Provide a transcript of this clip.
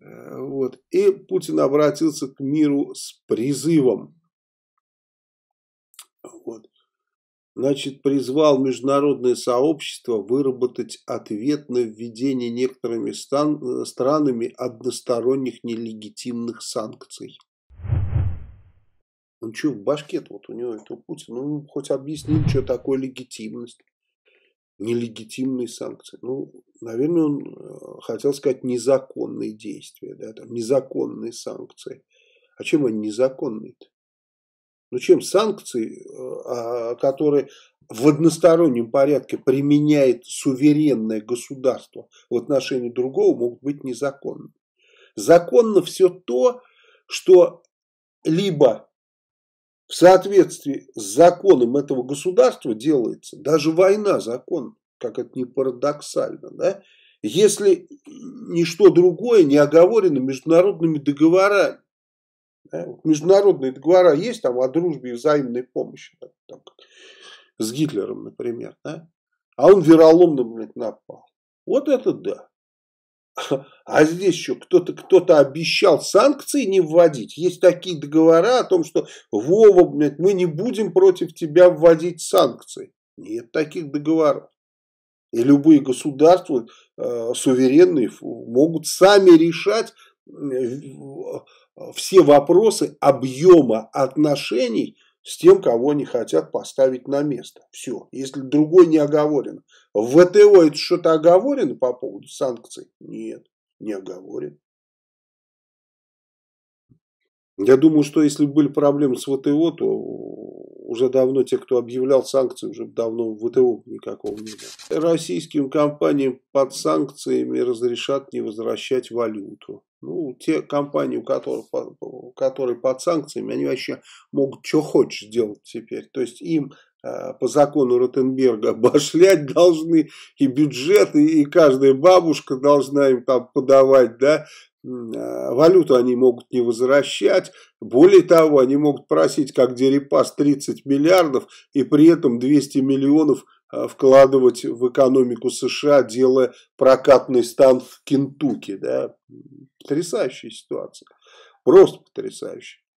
Э, вот. И Путин обратился к миру с призывом. Вот. Значит, призвал международное сообщество выработать ответ на введение некоторыми стан э, странами односторонних нелегитимных санкций. Он что, в башке вот у него это Путин, ну хоть объяснил, что такое легитимность, нелегитимные санкции. Ну, наверное, он э, хотел сказать незаконные действия, да, там, незаконные санкции. А чем они незаконные-то? Ну чем санкции, э, а, которые в одностороннем порядке применяет суверенное государство в отношении другого, могут быть незаконны? Законно все то, что либо в соответствии с законом этого государства делается, даже война законна как это не парадоксально, да, если ничто другое не оговорено международными договорами. Да? Вот международные договора есть там о дружбе и взаимной помощи, да, там, с Гитлером, например, да? а он вероломно блядь, напал. Вот это да. А здесь еще кто-то кто, -то, обещал санкции не вводить. Есть такие договора о том, что Вова, блядь, мы не будем против тебя вводить санкции. Нет таких договоров. И любые государства э, суверенные могут сами решать э, э, все вопросы объема отношений с тем, кого они хотят поставить на место. Все. Если другой не оговорен. В ВТО это что-то оговорено по поводу санкций? Нет, не оговорено. Я думаю, что если были проблемы с ВТО, то уже давно те, кто объявлял санкции, уже давно в ВТО никакого не было. Российским компаниям под санкциями разрешат не возвращать валюту. Ну, те компании, у которых, которые под санкциями, они вообще могут что хочешь делать теперь. То есть им э, по закону Ротенберга обошлять должны и бюджеты и каждая бабушка должна им там подавать, да, Э, валюту они могут не возвращать, более того, они могут просить как Дерипас 30 миллиардов и при этом 200 миллионов э, вкладывать в экономику США, делая прокатный стан в Кентукки. Да? Потрясающая ситуация, просто потрясающая.